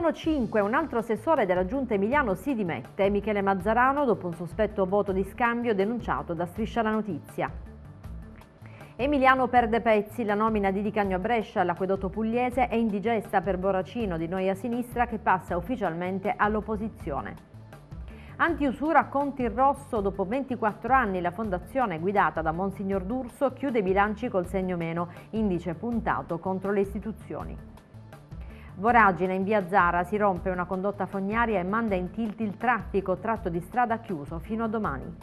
sono cinque, un altro assessore della Giunta Emiliano si dimette, Michele Mazzarano, dopo un sospetto voto di scambio denunciato da Striscia la Notizia. Emiliano perde pezzi, la nomina di Di Cagno a Brescia all'acquedotto pugliese è indigesta per Boracino di Noia Sinistra che passa ufficialmente all'opposizione. Antiusura conti in rosso, dopo 24 anni la fondazione guidata da Monsignor D'Urso chiude i bilanci col segno meno, indice puntato contro le istituzioni. Voragine in via Zara si rompe una condotta fognaria e manda in tilt il traffico, tratto di strada chiuso fino a domani.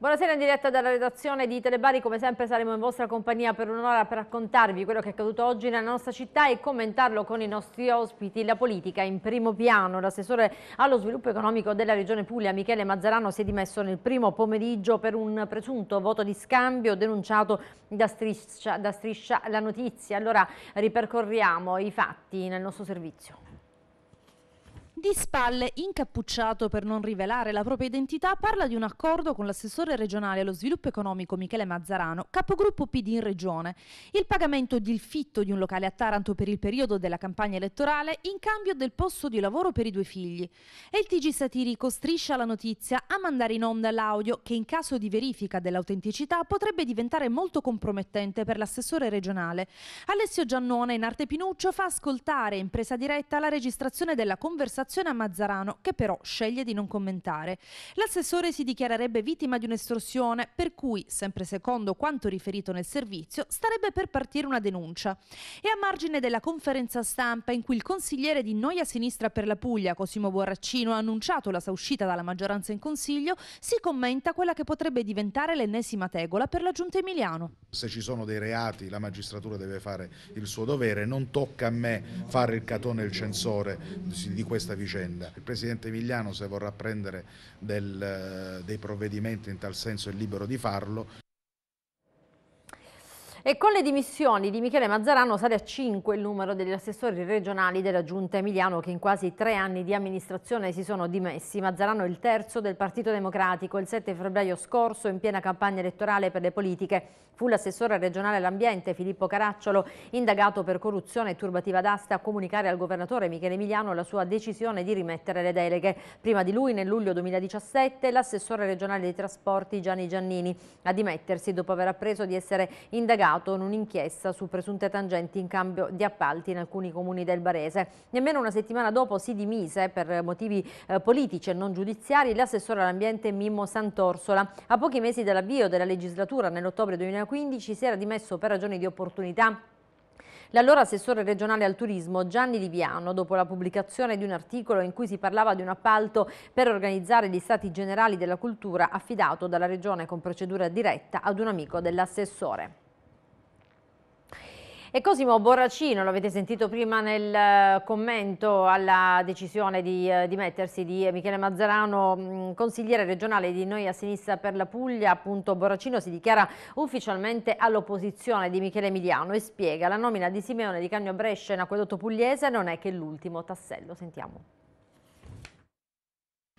Buonasera in diretta dalla redazione di Telebari, come sempre saremo in vostra compagnia per un'ora per raccontarvi quello che è accaduto oggi nella nostra città e commentarlo con i nostri ospiti. La politica in primo piano, l'assessore allo sviluppo economico della regione Puglia Michele Mazzarano si è dimesso nel primo pomeriggio per un presunto voto di scambio denunciato da striscia, da striscia la notizia. Allora ripercorriamo i fatti nel nostro servizio. Di spalle, incappucciato per non rivelare la propria identità, parla di un accordo con l'assessore regionale allo sviluppo economico Michele Mazzarano, capogruppo PD in regione. Il pagamento del fitto di un locale a Taranto per il periodo della campagna elettorale in cambio del posto di lavoro per i due figli. E il TG satirico striscia la notizia a mandare in onda l'audio che in caso di verifica dell'autenticità potrebbe diventare molto compromettente per l'assessore regionale. Alessio Giannone in arte Pinuccio fa ascoltare in presa diretta la registrazione della conversazione relazione a Mazzarano, che però sceglie di non commentare. L'assessore si dichiarerebbe vittima di un'estorsione, per cui, sempre secondo quanto riferito nel servizio, starebbe per partire una denuncia. E a margine della conferenza stampa in cui il consigliere di Noia Sinistra per la Puglia, Cosimo Borraccino, ha annunciato la sua uscita dalla maggioranza in consiglio, si commenta quella che potrebbe diventare l'ennesima tegola per la giunta Emiliano. Se ci sono dei reati la magistratura deve fare il suo dovere, non tocca a me fare il catone e il censore di questa vicenda vicenda. Il Presidente Emiliano se vorrà prendere del, eh, dei provvedimenti in tal senso è libero di farlo. E con le dimissioni di Michele Mazzarano sale a 5 il numero degli assessori regionali della Giunta Emiliano che in quasi tre anni di amministrazione si sono dimessi. Mazzarano è il terzo del Partito Democratico. Il 7 febbraio scorso, in piena campagna elettorale per le politiche, fu l'assessore regionale all'ambiente Filippo Caracciolo, indagato per corruzione e turbativa d'asta, a comunicare al governatore Michele Emiliano la sua decisione di rimettere le deleghe. Prima di lui, nel luglio 2017, l'assessore regionale dei trasporti Gianni Giannini a dimettersi dopo aver appreso di essere indagato archiviato in un'inchiesta su presunte tangenti in cambio di appalti in alcuni comuni del Barese. Nemmeno una settimana dopo si dimise per motivi eh, politici e non giudiziari l'assessore all'ambiente Mimmo Sant'Orsola. A pochi mesi dall'avvio della legislatura nell'ottobre 2015 si era dimesso per ragioni di opportunità L'allora assessore regionale al turismo Gianni Liviano, dopo la pubblicazione di un articolo in cui si parlava di un appalto per organizzare gli stati generali della cultura affidato dalla regione con procedura diretta ad un amico dell'assessore. E Cosimo Borracino, l'avete sentito prima nel eh, commento alla decisione di eh, dimettersi di Michele Mazzarano, mm, consigliere regionale di Noi a Sinistra per la Puglia, appunto Borracino si dichiara ufficialmente all'opposizione di Michele Emiliano e spiega la nomina di Simeone di Cagno Brescia in acquedotto pugliese non è che l'ultimo tassello. Sentiamo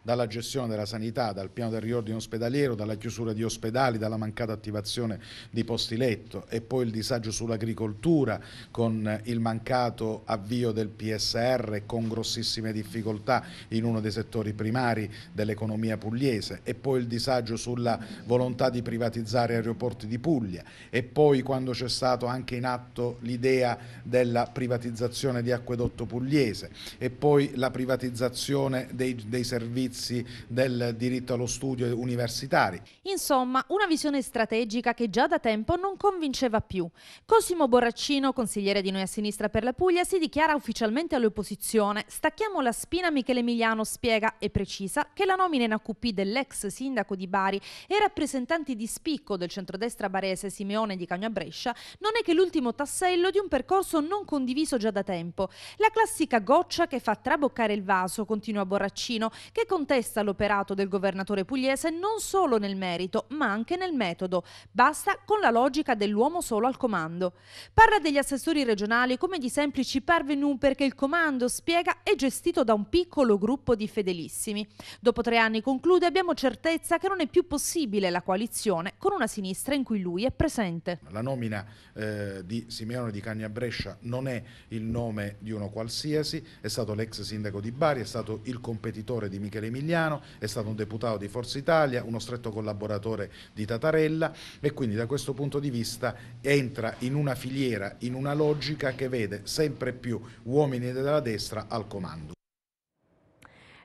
dalla gestione della sanità, dal piano del riordino ospedaliero, dalla chiusura di ospedali, dalla mancata attivazione di posti letto e poi il disagio sull'agricoltura con il mancato avvio del PSR con grossissime difficoltà in uno dei settori primari dell'economia pugliese e poi il disagio sulla volontà di privatizzare aeroporti di Puglia e poi quando c'è stato anche in atto l'idea della privatizzazione di acquedotto pugliese e poi la privatizzazione dei, dei servizi servizi del diritto allo studio universitari. Insomma, una visione strategica che già da tempo non convinceva più. Cosimo Borraccino, consigliere di Noi a Sinistra per la Puglia, si dichiara ufficialmente all'opposizione. Stacchiamo la spina, Michele Emiliano spiega e precisa che la nomina in AQP dell'ex sindaco di Bari e rappresentanti di spicco del centrodestra barese Simeone di Cagno a Brescia non è che l'ultimo tassello di un percorso non condiviso già da tempo. La classica goccia che fa traboccare il vaso, continua Borraccino, che con contesta l'operato del governatore pugliese non solo nel merito, ma anche nel metodo. Basta con la logica dell'uomo solo al comando. Parla degli assessori regionali come di semplici parvenu perché il comando, spiega, è gestito da un piccolo gruppo di fedelissimi. Dopo tre anni, conclude, abbiamo certezza che non è più possibile la coalizione con una sinistra in cui lui è presente. La nomina eh, di Simeone di Cagna Brescia non è il nome di uno qualsiasi, è stato l'ex sindaco di Bari, è stato il competitore di Michelin Emiliano, è stato un deputato di Forza Italia, uno stretto collaboratore di Tatarella e quindi da questo punto di vista entra in una filiera, in una logica che vede sempre più uomini della destra al comando.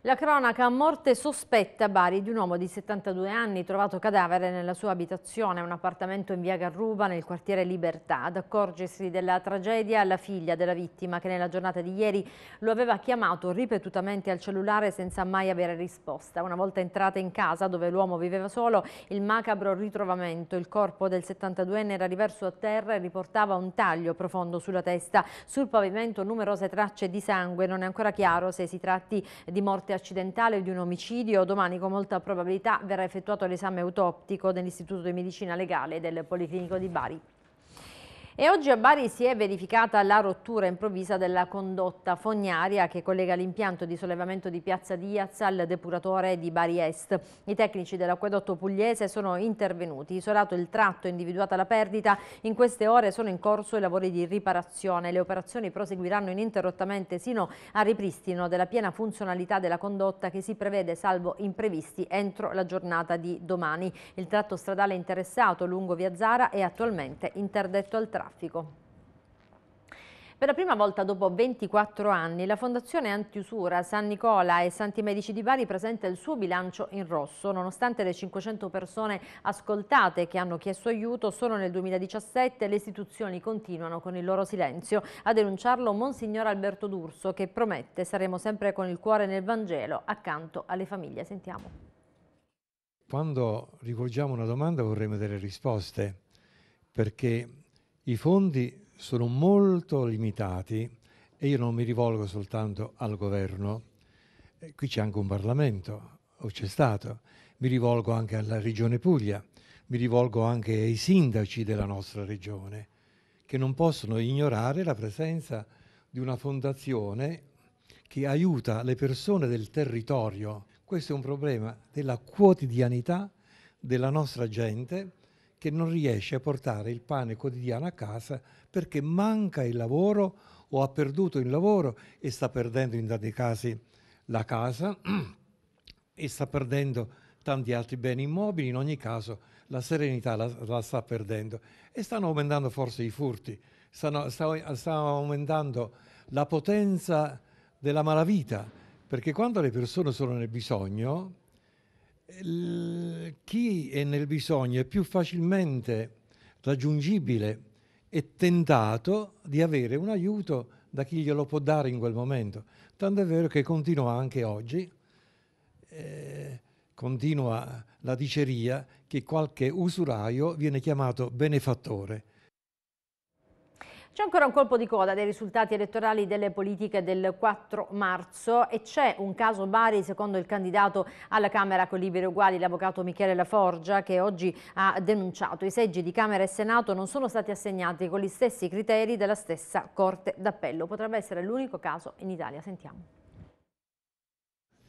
La cronaca morte sospetta a Bari di un uomo di 72 anni trovato cadavere nella sua abitazione, un appartamento in via Garruba nel quartiere Libertà. Ad accorgersi della tragedia la figlia della vittima che nella giornata di ieri lo aveva chiamato ripetutamente al cellulare senza mai avere risposta. Una volta entrata in casa dove l'uomo viveva solo, il macabro ritrovamento, il corpo del 72enne era riverso a terra e riportava un taglio profondo sulla testa. Sul pavimento numerose tracce di sangue, non è ancora chiaro se si tratti di morte accidentale di un omicidio, domani con molta probabilità verrà effettuato l'esame autoptico dell'Istituto di Medicina Legale del Policlinico di Bari. E oggi a Bari si è verificata la rottura improvvisa della condotta fognaria che collega l'impianto di sollevamento di Piazza Diaz al depuratore di Bari Est. I tecnici dell'acquedotto pugliese sono intervenuti, isolato il tratto, individuata la perdita. In queste ore sono in corso i lavori di riparazione. Le operazioni proseguiranno ininterrottamente sino al ripristino della piena funzionalità della condotta che si prevede salvo imprevisti entro la giornata di domani. Il tratto stradale interessato lungo Via Zara è attualmente interdetto al tratto traffico. Per la prima volta dopo 24 anni la Fondazione Antiusura San Nicola e Santi Medici di Bari presenta il suo bilancio in rosso. Nonostante le 500 persone ascoltate che hanno chiesto aiuto, solo nel 2017 le istituzioni continuano con il loro silenzio. A denunciarlo Monsignor Alberto D'Urso che promette saremo sempre con il cuore nel Vangelo accanto alle famiglie. Sentiamo. Quando rivolgiamo una domanda vorremmo delle risposte perché i fondi sono molto limitati e io non mi rivolgo soltanto al governo, eh, qui c'è anche un Parlamento, o c'è stato, mi rivolgo anche alla Regione Puglia, mi rivolgo anche ai sindaci della nostra regione, che non possono ignorare la presenza di una fondazione che aiuta le persone del territorio. Questo è un problema della quotidianità della nostra gente che non riesce a portare il pane quotidiano a casa perché manca il lavoro o ha perduto il lavoro e sta perdendo in tanti casi la casa e sta perdendo tanti altri beni immobili, in ogni caso la serenità la, la sta perdendo e stanno aumentando forse i furti, stanno, sta, sta aumentando la potenza della malavita, perché quando le persone sono nel bisogno, chi è nel bisogno è più facilmente raggiungibile e tentato di avere un aiuto da chi glielo può dare in quel momento. Tanto è vero che continua anche oggi, eh, continua la diceria che qualche usuraio viene chiamato benefattore c'è ancora un colpo di coda dei risultati elettorali delle politiche del 4 marzo e c'è un caso Bari secondo il candidato alla Camera con Liberi Uguali, l'avvocato Michele Laforgia, che oggi ha denunciato i seggi di Camera e Senato non sono stati assegnati con gli stessi criteri della stessa Corte d'Appello. Potrebbe essere l'unico caso in Italia. Sentiamo.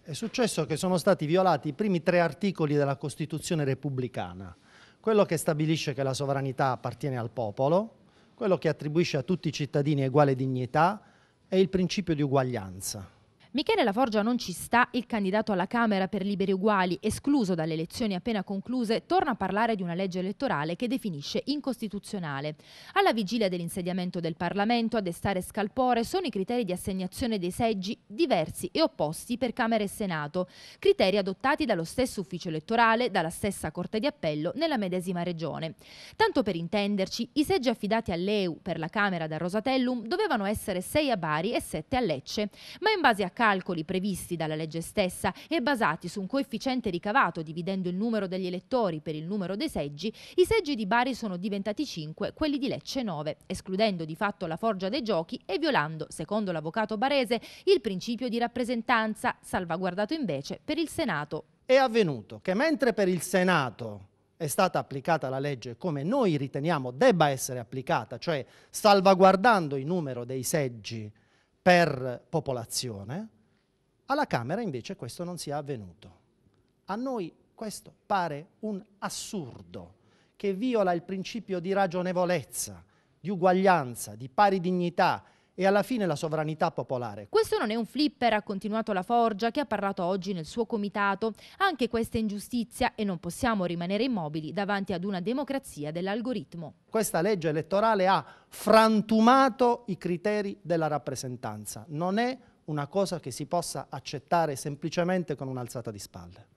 È successo che sono stati violati i primi tre articoli della Costituzione repubblicana, quello che stabilisce che la sovranità appartiene al popolo, quello che attribuisce a tutti i cittadini uguale dignità è il principio di uguaglianza. Michele Laforgia non ci sta, il candidato alla Camera per Liberi Uguali, escluso dalle elezioni appena concluse, torna a parlare di una legge elettorale che definisce incostituzionale. Alla vigilia dell'insediamento del Parlamento, a destare scalpore sono i criteri di assegnazione dei seggi diversi e opposti per Camera e Senato, criteri adottati dallo stesso ufficio elettorale, dalla stessa Corte di Appello, nella medesima regione. Tanto per intenderci, i seggi affidati all'EU per la Camera da Rosatellum dovevano essere 6 a Bari e 7 a Lecce, ma in base a calcoli previsti dalla legge stessa e basati su un coefficiente ricavato dividendo il numero degli elettori per il numero dei seggi, i seggi di Bari sono diventati 5, quelli di Lecce 9, escludendo di fatto la forgia dei giochi e violando, secondo l'avvocato barese, il principio di rappresentanza, salvaguardato invece per il Senato. È avvenuto che mentre per il Senato è stata applicata la legge come noi riteniamo debba essere applicata, cioè salvaguardando il numero dei seggi per popolazione, alla Camera invece questo non sia avvenuto. A noi questo pare un assurdo che viola il principio di ragionevolezza, di uguaglianza, di pari dignità e alla fine la sovranità popolare. Questo non è un flipper, ha continuato la Forgia che ha parlato oggi nel suo comitato. Anche questa è ingiustizia e non possiamo rimanere immobili davanti ad una democrazia dell'algoritmo. Questa legge elettorale ha frantumato i criteri della rappresentanza. Non è una cosa che si possa accettare semplicemente con un'alzata di spalle.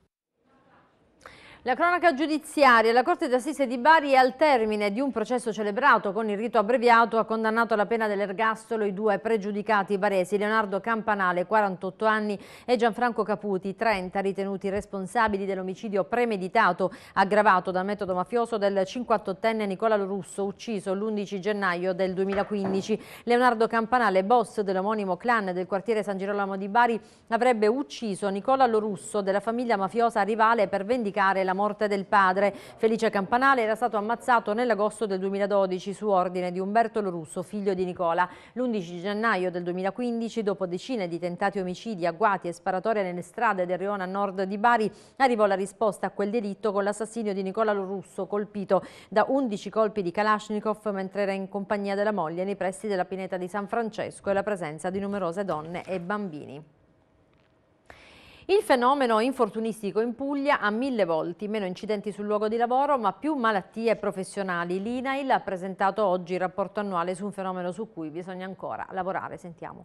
La cronaca giudiziaria, la Corte d'Assise di Bari al termine di un processo celebrato con il rito abbreviato ha condannato alla pena dell'ergastolo i due pregiudicati baresi, Leonardo Campanale, 48 anni, e Gianfranco Caputi, 30, ritenuti responsabili dell'omicidio premeditato aggravato dal metodo mafioso del 58enne Nicola Lorusso, ucciso l'11 gennaio del 2015. Leonardo Campanale, boss dell'omonimo clan del quartiere San Girolamo di Bari, avrebbe ucciso Nicola Lorusso della famiglia mafiosa rivale per vendicare la la morte del padre. Felice Campanale era stato ammazzato nell'agosto del 2012 su ordine di Umberto Lorusso, figlio di Nicola. L'11 gennaio del 2015, dopo decine di tentati omicidi, agguati e sparatorie nelle strade del rione a nord di Bari, arrivò la risposta a quel delitto con l'assassinio di Nicola Lorusso, colpito da 11 colpi di Kalashnikov mentre era in compagnia della moglie nei pressi della pineta di San Francesco e la presenza di numerose donne e bambini. Il fenomeno infortunistico in Puglia ha mille volti, meno incidenti sul luogo di lavoro ma più malattie professionali. L'INAIL ha presentato oggi il rapporto annuale su un fenomeno su cui bisogna ancora lavorare. Sentiamo.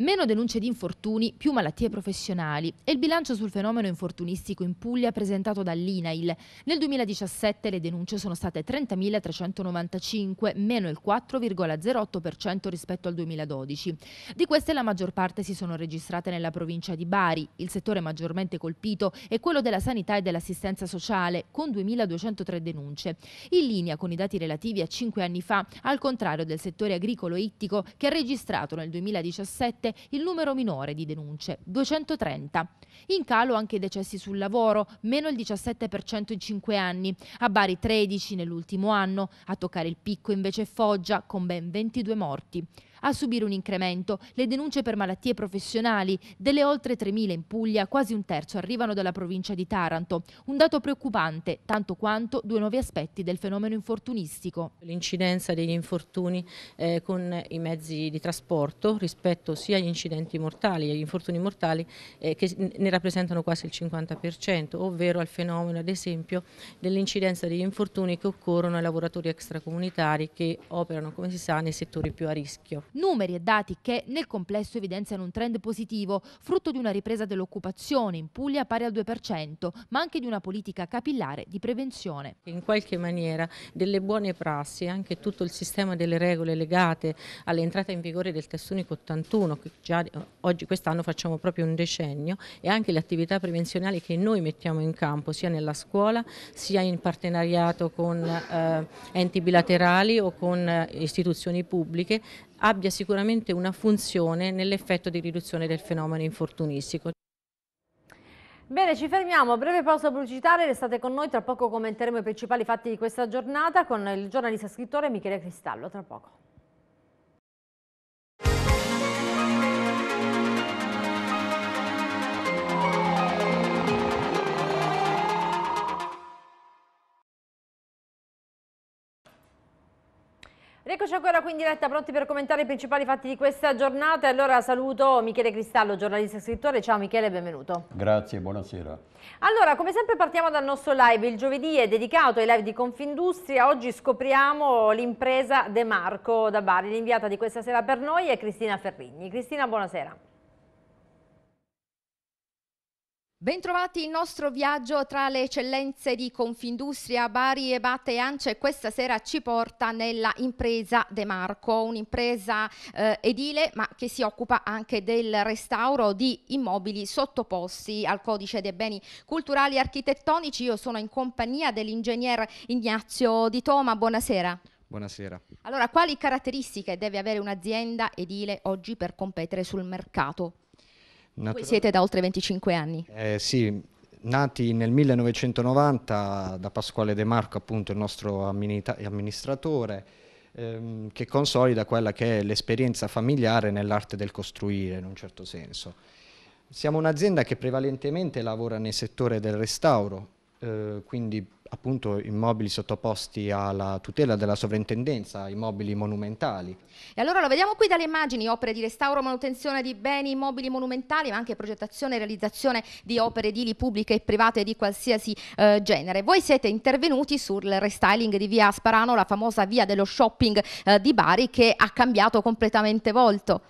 Meno denunce di infortuni, più malattie professionali. È il bilancio sul fenomeno infortunistico in Puglia presentato dall'INAIL. Nel 2017 le denunce sono state 30.395, meno il 4,08% rispetto al 2012. Di queste la maggior parte si sono registrate nella provincia di Bari. Il settore maggiormente colpito è quello della sanità e dell'assistenza sociale, con 2.203 denunce. In linea con i dati relativi a 5 anni fa, al contrario del settore agricolo e ittico, che ha registrato nel 2017 recentemente il numero minore di denunce, 230. In calo anche i decessi sul lavoro, meno il 17% in 5 anni, a Bari 13 nell'ultimo anno, a toccare il picco invece Foggia con ben 22 morti a subire un incremento. Le denunce per malattie professionali, delle oltre 3.000 in Puglia, quasi un terzo arrivano dalla provincia di Taranto. Un dato preoccupante, tanto quanto due nuovi aspetti del fenomeno infortunistico. L'incidenza degli infortuni eh, con i mezzi di trasporto rispetto sia agli incidenti mortali, agli infortuni mortali, eh, che ne rappresentano quasi il 50%, ovvero al fenomeno, ad esempio, dell'incidenza degli infortuni che occorrono ai lavoratori extracomunitari che operano, come si sa, nei settori più a rischio. Numeri e dati che nel complesso evidenziano un trend positivo, frutto di una ripresa dell'occupazione in Puglia pari al 2%, ma anche di una politica capillare di prevenzione. In qualche maniera delle buone prassi, anche tutto il sistema delle regole legate all'entrata in vigore del testo unico 81, che già eh, oggi quest'anno facciamo proprio un decennio, e anche le attività prevenzionali che noi mettiamo in campo sia nella scuola sia in partenariato con eh, enti bilaterali o con eh, istituzioni pubbliche abbia sicuramente una funzione nell'effetto di riduzione del fenomeno infortunistico. Bene, ci fermiamo, breve pausa pubblicitaria, restate con noi, tra poco commenteremo i principali fatti di questa giornata con il giornalista scrittore Michele Cristallo, tra poco. Eccoci ancora qui in diretta, pronti per commentare i principali fatti di questa giornata. Allora saluto Michele Cristallo, giornalista e scrittore. Ciao Michele, benvenuto. Grazie, buonasera. Allora, come sempre partiamo dal nostro live. Il giovedì è dedicato ai live di Confindustria. Oggi scopriamo l'impresa De Marco da Bari. L'inviata di questa sera per noi è Cristina Ferrigni. Cristina, buonasera. Bentrovati il nostro viaggio tra le eccellenze di Confindustria, Bari e Batte e Ance questa sera ci porta nella impresa De Marco, un'impresa eh, edile ma che si occupa anche del restauro di immobili sottoposti al codice dei beni culturali e architettonici. Io sono in compagnia dell'ingegner Ignazio Di Toma, buonasera. Buonasera. Allora, quali caratteristiche deve avere un'azienda edile oggi per competere sul mercato? Natural... Siete da oltre 25 anni. Eh, sì, nati nel 1990 da Pasquale De Marco, appunto il nostro amministratore, ehm, che consolida quella che è l'esperienza familiare nell'arte del costruire in un certo senso. Siamo un'azienda che prevalentemente lavora nel settore del restauro, eh, quindi appunto immobili sottoposti alla tutela della sovrintendenza, immobili monumentali. E allora lo vediamo qui dalle immagini, opere di restauro, manutenzione di beni immobili monumentali, ma anche progettazione e realizzazione di opere edili pubbliche e private di qualsiasi eh, genere. Voi siete intervenuti sul restyling di via Sparano, la famosa via dello shopping eh, di Bari che ha cambiato completamente volto.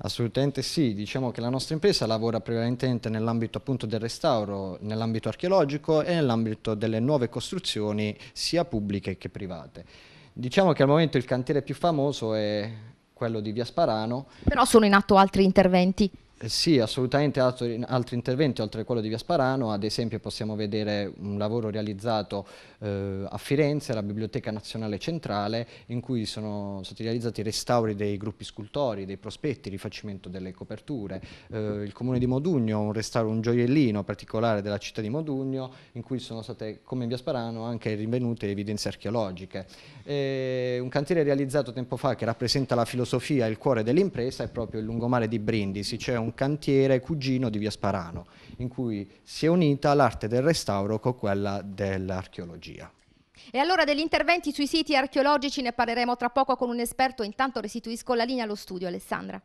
Assolutamente sì, diciamo che la nostra impresa lavora prevalentemente nell'ambito appunto del restauro, nell'ambito archeologico e nell'ambito delle nuove costruzioni sia pubbliche che private. Diciamo che al momento il cantiere più famoso è quello di Via Sparano. Però sono in atto altri interventi. Eh, sì, assolutamente altri, altri, interventi oltre a quello di Via Sparano, ad esempio possiamo vedere un lavoro realizzato eh, a Firenze, alla Biblioteca Nazionale Centrale, in cui sono stati realizzati i restauri dei gruppi scultori, dei prospetti, rifacimento delle coperture. Eh, il Comune di Modugno, un restauro, un gioiellino particolare della città di Modugno, in cui sono state, come in Via Sparano, anche rinvenute evidenze archeologiche. E un cantiere realizzato tempo fa che rappresenta la filosofia e il cuore dell'impresa è proprio il lungomare di Brindisi, c'è cioè un un cantiere cugino di via Sparano, in cui si è unita l'arte del restauro con quella dell'archeologia. E allora degli interventi sui siti archeologici ne parleremo tra poco con un esperto, intanto restituisco la linea allo studio Alessandra.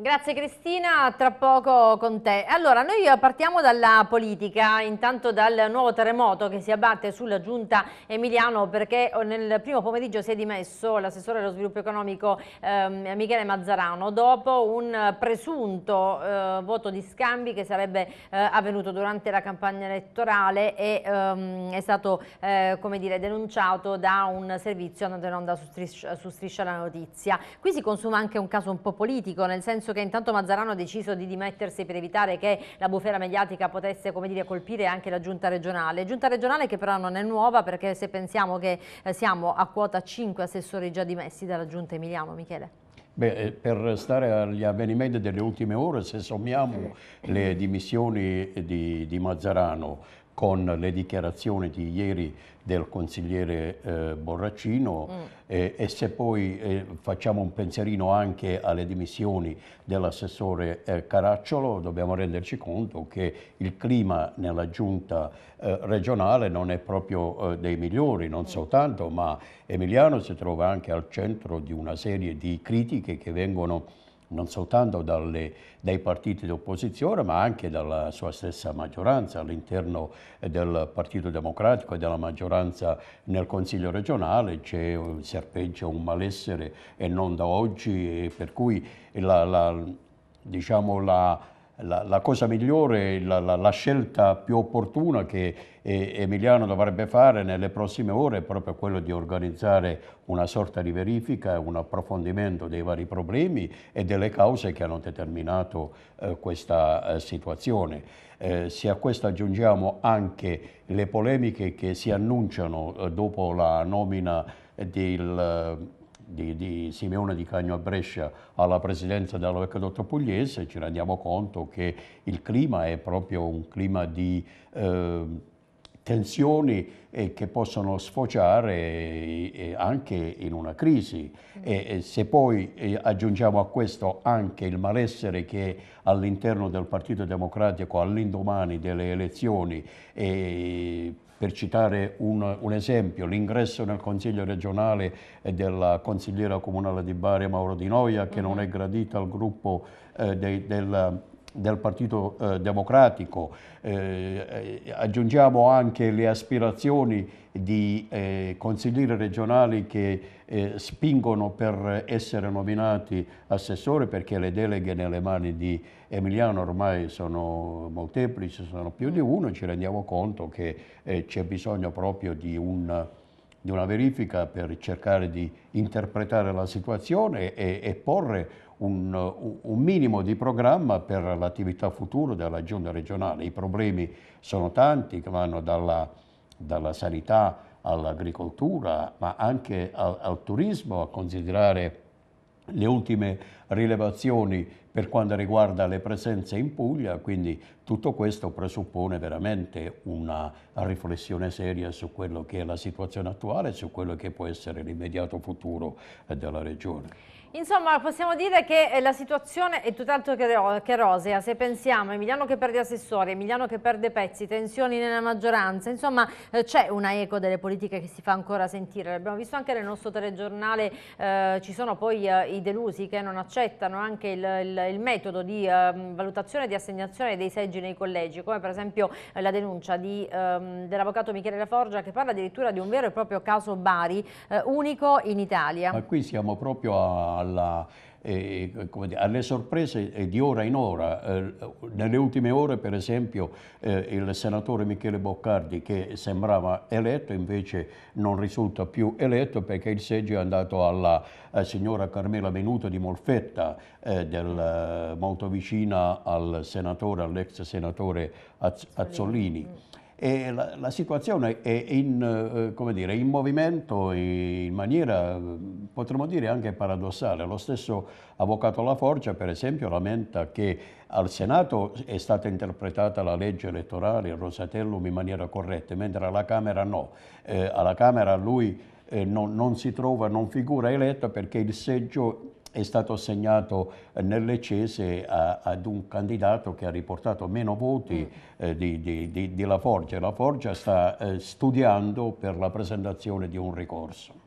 Grazie Cristina, tra poco con te. Allora, noi partiamo dalla politica, intanto dal nuovo terremoto che si abbatte sulla giunta Emiliano perché oh, nel primo pomeriggio si è dimesso l'assessore dello sviluppo economico ehm, Michele Mazzarano dopo un presunto eh, voto di scambi che sarebbe eh, avvenuto durante la campagna elettorale e ehm, è stato eh, come dire, denunciato da un servizio andato in onda su striscia, su striscia la notizia. Qui si consuma anche un caso un po' politico, nel senso visto che intanto Mazzarano ha deciso di dimettersi per evitare che la bufera mediatica potesse dire, colpire anche la giunta regionale. Giunta regionale che però non è nuova perché se pensiamo che eh, siamo a quota 5 assessori già dimessi dalla giunta Emiliano, Michele. Beh, eh, per stare agli avvenimenti delle ultime ore, se sommiamo le dimissioni di, di Mazzarano, con le dichiarazioni di ieri del consigliere eh, Borraccino mm. eh, e se poi eh, facciamo un pensierino anche alle dimissioni dell'assessore eh, Caracciolo dobbiamo renderci conto che il clima nella giunta eh, regionale non è proprio eh, dei migliori, non mm. soltanto, ma Emiliano si trova anche al centro di una serie di critiche che vengono non soltanto dalle, dai partiti d'opposizione ma anche dalla sua stessa maggioranza all'interno eh, del Partito Democratico e della maggioranza nel Consiglio regionale c'è un eh, serpeggio, un malessere e non da oggi per cui la, la, diciamo la la, la cosa migliore, la, la, la, scelta più opportuna che eh, Emiliano dovrebbe fare nelle prossime ore è proprio quella di organizzare una sorta di verifica, un approfondimento dei vari problemi e delle cause che hanno determinato eh, questa eh, situazione. Eh, se a questo aggiungiamo anche le polemiche che si annunciano eh, dopo la nomina del di, di, Simeone di Cagno a Brescia alla presidenza della Vecchia Pugliese, ci rendiamo conto che il clima è proprio un clima di eh, tensioni eh, che possono sfociare eh, anche in una crisi. E, se poi eh, aggiungiamo a questo anche il malessere che all'interno del Partito Democratico all'indomani delle elezioni eh, per citare un, un esempio, l'ingresso nel Consiglio regionale della consigliera comunale di Bari Mauro Di Noia, che non mm-hmm. è gradita al gruppo eh, dei, del, del Partito eh, Democratico. Eh, eh aggiungiamo anche le aspirazioni di eh, consiglieri regionali che eh, spingono per essere nominati assessori perché le deleghe nelle mani di Emiliano ormai sono molteplici, sono più di mm. uno, ci rendiamo conto che eh, c'è bisogno proprio di, un, di una verifica per cercare di interpretare la situazione e, e porre un, un, minimo di programma per l'attività futura della giunta regionale. I problemi sono tanti che vanno dalla dalla sanità all'agricoltura, ma anche al, al turismo, a considerare le ultime rilevazioni per quanto riguarda le presenze in Puglia, quindi tutto questo presuppone veramente una riflessione seria su quello che è la situazione attuale e su quello che può essere l'immediato futuro eh, della regione. Insomma, possiamo dire che eh, la situazione è tutt'altro che rosea. Se pensiamo a Emiliano che perde assessori, Emiliano che perde pezzi, tensioni nella maggioranza, insomma eh, c'è una eco delle politiche che si fa ancora sentire. L'abbiamo visto anche nel nostro telegiornale, eh, ci sono poi eh, i delusi che non accettano anche il, il, il metodo di eh, valutazione e di assegnazione dei seggi leggi nei collegi, come per esempio eh, la denuncia ehm, dell'avvocato Michele La Laforgia che parla addirittura di un vero e proprio caso Bari, eh, unico in Italia. Ma qui siamo proprio alla eh, dire, alle sorprese di ora in ora. Eh, nelle ultime ore, per esempio, eh, il senatore Michele Boccardi, che sembrava eletto, invece non risulta più eletto perché il seggio è andato alla eh, signora Carmela Venuto di Molfetta, eh, del, molto vicina al senatore, all'ex senatore Azz Azzolini. Mm e la, la situazione è in, eh, dire, in, movimento in maniera, eh, potremmo dire, anche paradossale. Lo stesso avvocato La Forgia, per esempio, lamenta che al Senato è stata interpretata la legge elettorale, il Rosatellum, in maniera corretta, mentre alla Camera no. Eh, alla Camera lui eh, non, non si trova, non figura eletto perché il seggio è stato assegnato eh, nelle cese a, ad un candidato che ha riportato meno voti mm. eh, di, di, di, di, La Forgia. La Forgia sta eh, studiando per la presentazione di un ricorso.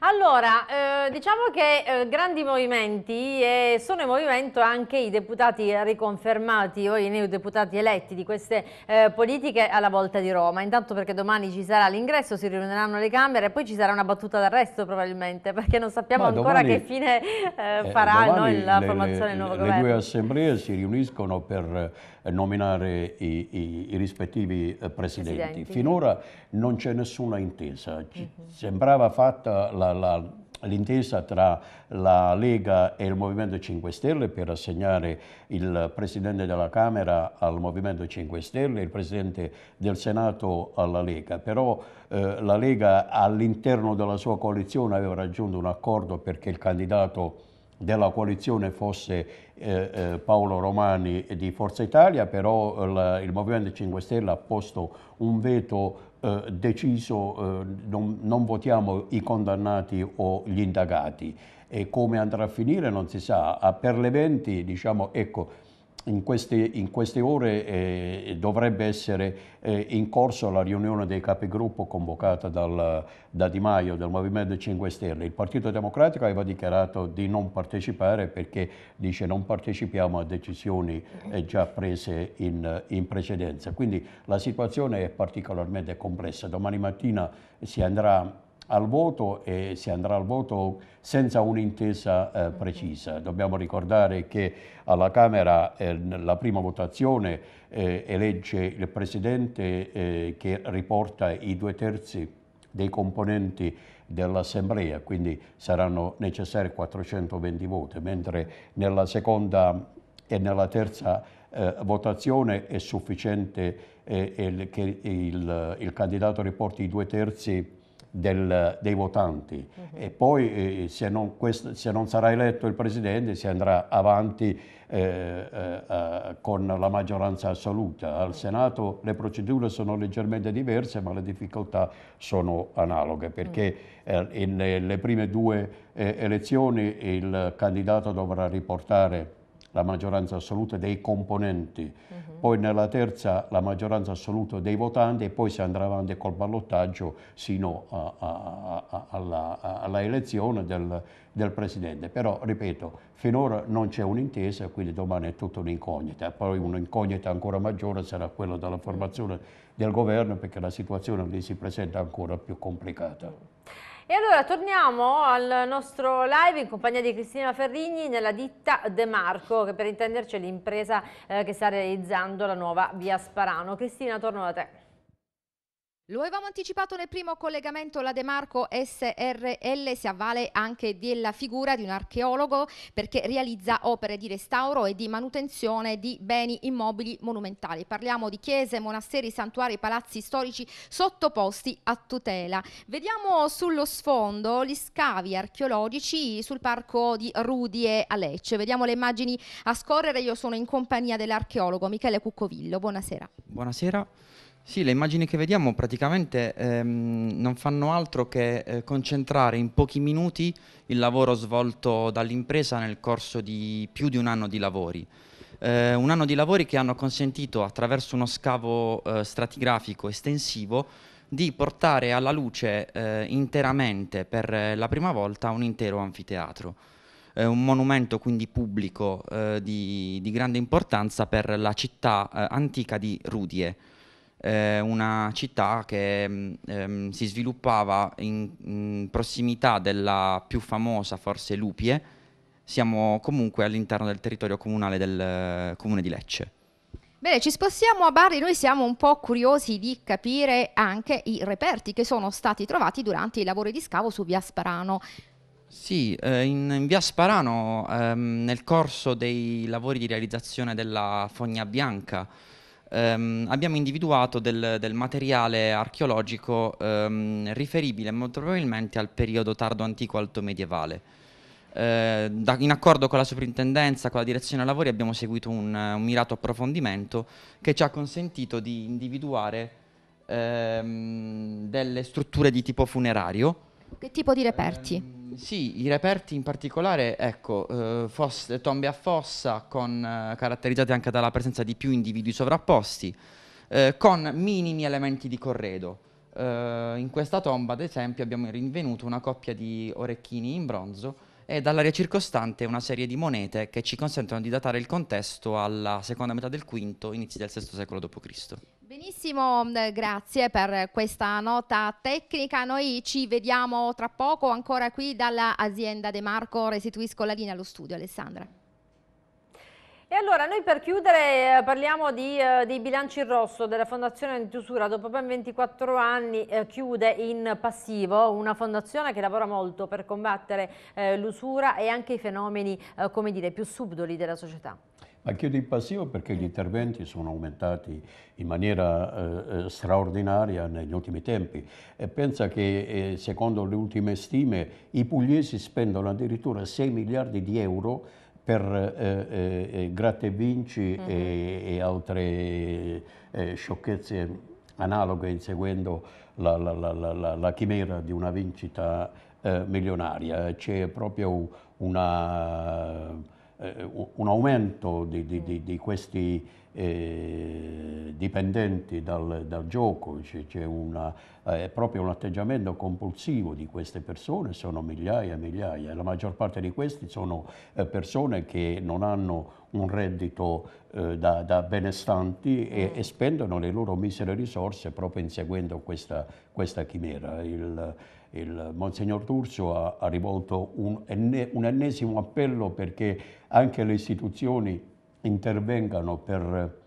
Allora, eh, diciamo che eh, grandi movimenti e sono in movimento anche i deputati riconfermati o i neodeputati eletti di queste eh, politiche alla volta di Roma. Intanto perché domani ci sarà l'ingresso, si riuniranno le Camere e poi ci sarà una battuta d'arresto probabilmente perché non sappiamo Ma ancora domani, che fine eh, eh, farà no, la formazione del nuovo le, governo. Le due assemblee si riuniscono per nominare i, i, i rispettivi presidenti. presidenti. Finora non c'è nessuna intesa, ci, mm -hmm. sembrava fatta la l'intesa tra la Lega e il Movimento 5 Stelle per assegnare il Presidente della Camera al Movimento 5 Stelle e il Presidente del Senato alla Lega. Però eh, la Lega all'interno della sua coalizione aveva raggiunto un accordo perché il candidato della coalizione fosse eh, eh, Paolo Romani di Forza Italia, però eh, il Movimento 5 Stelle ha posto un veto eh, deciso eh, non, non votiamo i condannati o gli indagati e come andrà a finire non si sa. Per le 20 diciamo ecco in queste, in queste, ore eh, dovrebbe essere eh, in corso la riunione dei capigruppo convocata dal, da Di Maio del Movimento 5 Stelle. Il Partito Democratico aveva dichiarato di non partecipare perché dice non partecipiamo a decisioni eh, già prese in, in, precedenza. Quindi la situazione è particolarmente complessa. Domani mattina si andrà al voto e si andrà al voto senza un'intesa eh, precisa. Dobbiamo ricordare che alla Camera eh, la prima votazione eh, elegge il Presidente eh, che riporta i due terzi dei componenti dell'Assemblea, quindi saranno necessari 420 voti, mentre nella seconda e nella terza eh, votazione è sufficiente eh, il, che il, il candidato riporti i due terzi del, dei votanti uh-huh. e poi eh, se, non quest- se, non sarà eletto il Presidente si andrà avanti eh, eh, con la maggioranza assoluta. Al Senato le procedure sono leggermente diverse ma le difficoltà sono analoghe perché uh-huh. nelle prime due eh, elezioni il candidato dovrà riportare la maggioranza assoluta dei componenti, uh-huh. poi nella terza la maggioranza assoluta dei votanti e poi si andrà avanti col ballottaggio sino a, a, a, alla, alla, elezione del, del, Presidente. Però, ripeto, finora non c'è un'intesa, quindi domani è tutta un'incognita. Poi un'incognita ancora maggiore sarà quella della formazione mm. del governo perché la situazione lì si presenta ancora più complicata. E allora torniamo al nostro live in compagnia di Cristina Ferrigni nella ditta De Marco, che per intenderci è l'impresa eh, che sta realizzando la nuova via Sparano. Cristina, torno da te. Lo avevamo anticipato nel primo collegamento, la De Marco SRL si avvale anche della figura di un archeologo perché realizza opere di restauro e di manutenzione di beni immobili monumentali. Parliamo di chiese, monasteri, santuari, palazzi storici sottoposti a tutela. Vediamo sullo sfondo gli scavi archeologici sul parco di Rudie a Lecce. Vediamo le immagini a scorrere. Io sono in compagnia dell'archeologo Michele Cuccovillo. Buonasera. Buonasera. Sì, le immagini che vediamo praticamente ehm, non fanno altro che eh, concentrare in pochi minuti il lavoro svolto dall'impresa nel corso di più di un anno di lavori. Eh, un anno di lavori che hanno consentito attraverso uno scavo eh, stratigrafico estensivo di portare alla luce eh, interamente per eh, la prima volta un intero anfiteatro. un monumento quindi pubblico eh, di, di, grande importanza per la città antica di Rudie eh, una città che mm, ehm, si sviluppava in, in, prossimità della più famosa forse Lupie, siamo comunque all'interno del territorio comunale del eh, comune di Lecce. Bene, ci spostiamo a Bari, noi siamo un po' curiosi di capire anche i reperti che sono stati trovati durante i lavori di scavo su Via Sparano. Sì, eh, in, in, Via Sparano, ehm, nel corso dei lavori di realizzazione della Fogna Bianca, ehm, abbiamo individuato del, del materiale archeologico ehm, riferibile molto probabilmente al periodo tardo antico-alto medievale. Eh, da, in accordo con la soprintendenza, con la direzione lavori, abbiamo seguito un, un mirato approfondimento che ci ha consentito di individuare ehm, delle strutture di tipo funerario che tipo di reperti? Ehm, sì, i reperti in particolare, ecco, eh, fosse, tombe a fossa, con, eh, caratterizzate anche dalla presenza di più individui sovrapposti, eh, con minimi elementi di corredo. Eh, in questa tomba, ad esempio, abbiamo rinvenuto una coppia di orecchini in bronzo e dall'area circostante una serie di monete che ci consentono di datare il contesto alla seconda metà del V, inizi del VI secolo d.C. Benissimo, mm, grazie per questa nota tecnica. Noi ci vediamo tra poco ancora qui dall'azienda De Marco. Restituisco la linea allo studio, Alessandra. E allora noi per chiudere eh, parliamo di, eh, dei bilanci in rosso della Fondazione Antiusura. Dopo ben 24 anni eh, chiude in passivo una fondazione che lavora molto per combattere eh, l'usura e anche i fenomeni eh, come dire, più subdoli della società. Ma chiude in passivo perché gli interventi sono aumentati in maniera straordinaria negli ultimi tempi. E pensa che secondo le ultime stime i pugliesi spendono addirittura 6 miliardi di euro per eh, eh, eh, gratte vinci mm -hmm. e, mhm. e, altre eh, sciocchezze analoghe inseguendo la, la, la, la, chimera di una vincita milionaria. C'è proprio una, un aumento di, di, di, di questi eh, dipendenti dal, dal gioco, c'è una, eh, proprio un atteggiamento compulsivo di queste persone, sono migliaia e migliaia, la maggior parte di questi sono eh, persone che non hanno un reddito eh, da, da, benestanti e, mm. e, spendono le loro misere risorse proprio inseguendo questa, questa chimera. Il, il Monsignor Turso ha, ha rivolto un, un ennesimo appello perché anche le istituzioni intervengano per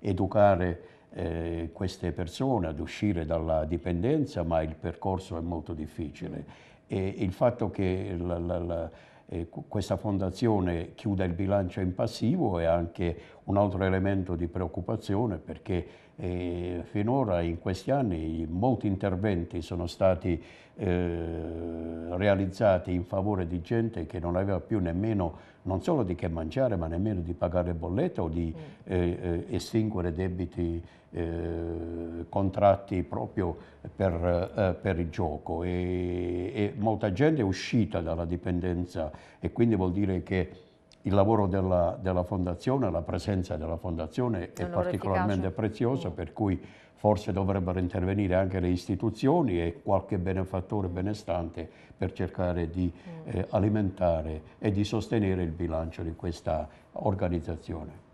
educare eh, queste persone ad uscire dalla dipendenza, ma il percorso è molto difficile. E il fatto che la, la, la, eh, questa fondazione chiuda il bilancio in passivo è anche un altro elemento di preoccupazione perché e finora in questi anni molti interventi sono stati eh, realizzati in favore di gente che non aveva più nemmeno, non solo di che mangiare, ma nemmeno di pagare bolletta o di mm. eh, eh, estinguere debiti, eh, contratti proprio per, eh, per il gioco. E, e molta gente è uscita dalla dipendenza e quindi vuol dire che il lavoro della, della, fondazione, la presenza della fondazione è particolarmente efficace. preziosa, mm. per cui forse dovrebbero intervenire anche le istituzioni e qualche benefattore mm. benestante per cercare di mm. eh, alimentare e di sostenere il bilancio di questa organizzazione.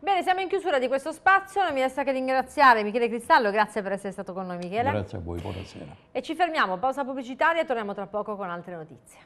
Bene, siamo in chiusura di questo spazio, non mi resta che ringraziare Michele Cristallo, grazie per essere stato con noi Michele. Grazie a voi, buonasera. E ci fermiamo, pausa pubblicitaria e torniamo tra poco con altre notizie.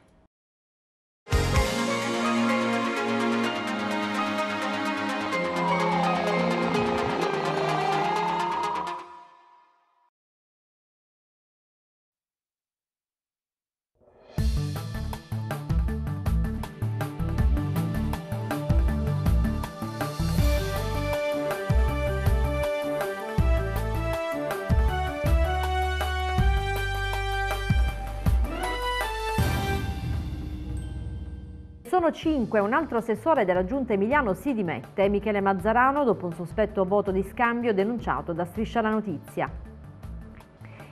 numero 5, un altro assessore della Giunta Emiliano si dimette, Michele Mazzarano, dopo un sospetto voto di scambio denunciato da Striscia la Notizia.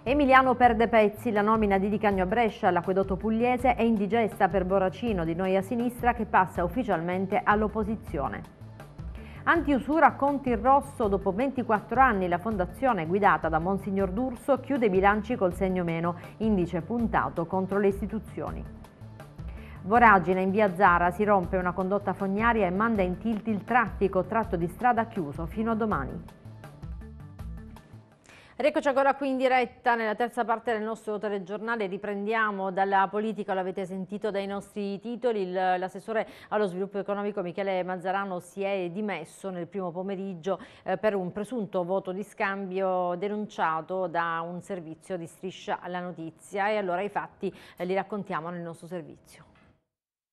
Emiliano perde pezzi, la nomina di Di Cagno a Brescia all'acquedotto pugliese è indigesta per Boracino di Noia Sinistra che passa ufficialmente all'opposizione. Antiusura conti in rosso, dopo 24 anni la fondazione guidata da Monsignor D'Urso chiude i bilanci col segno meno, indice puntato contro le istituzioni. Voragine in via Zara si rompe una condotta fognaria e manda in tilt il traffico, tratto di strada chiuso fino a domani. Eccoci ancora qui in diretta nella terza parte del nostro telegiornale, riprendiamo dalla politica, l'avete sentito dai nostri titoli, l'assessore allo sviluppo economico Michele Mazzarano si è dimesso nel primo pomeriggio eh, per un presunto voto di scambio denunciato da un servizio di striscia alla notizia e allora i fatti eh, li raccontiamo nel nostro servizio.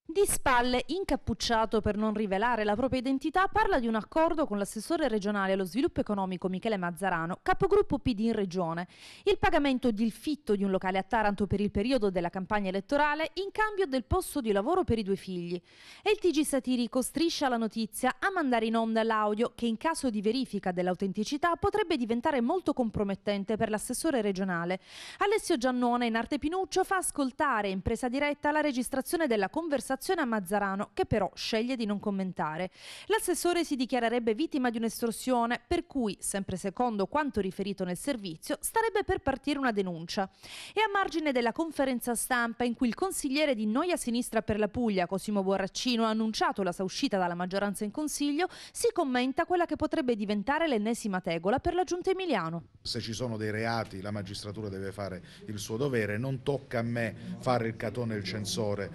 Di spalle, incappucciato per non rivelare la propria identità, parla di un accordo con l'assessore regionale allo sviluppo economico Michele Mazzarano, capogruppo PD in regione, il pagamento del fitto di un locale a Taranto per il periodo della campagna elettorale in cambio del posto di lavoro per i due figli. E il TG satirico striscia la notizia a mandare in onda l'audio che in caso di verifica dell'autenticità potrebbe diventare molto compromettente per l'assessore regionale. Alessio Giannone in arte Pinuccio fa ascoltare in presa diretta la registrazione della conversazione tassazione a Mazzarano, che però sceglie di non commentare. L'assessore si dichiarerebbe vittima di un'estorsione, per cui, sempre secondo quanto riferito nel servizio, starebbe per partire una denuncia. E a margine della conferenza stampa in cui il consigliere di Noia Sinistra per la Puglia, Cosimo Borraccino, ha annunciato la sua uscita dalla maggioranza in consiglio, si commenta quella che potrebbe diventare l'ennesima tegola per la giunta Emiliano. Se ci sono dei reati, la magistratura deve fare il suo dovere, non tocca a me fare il catone e il censore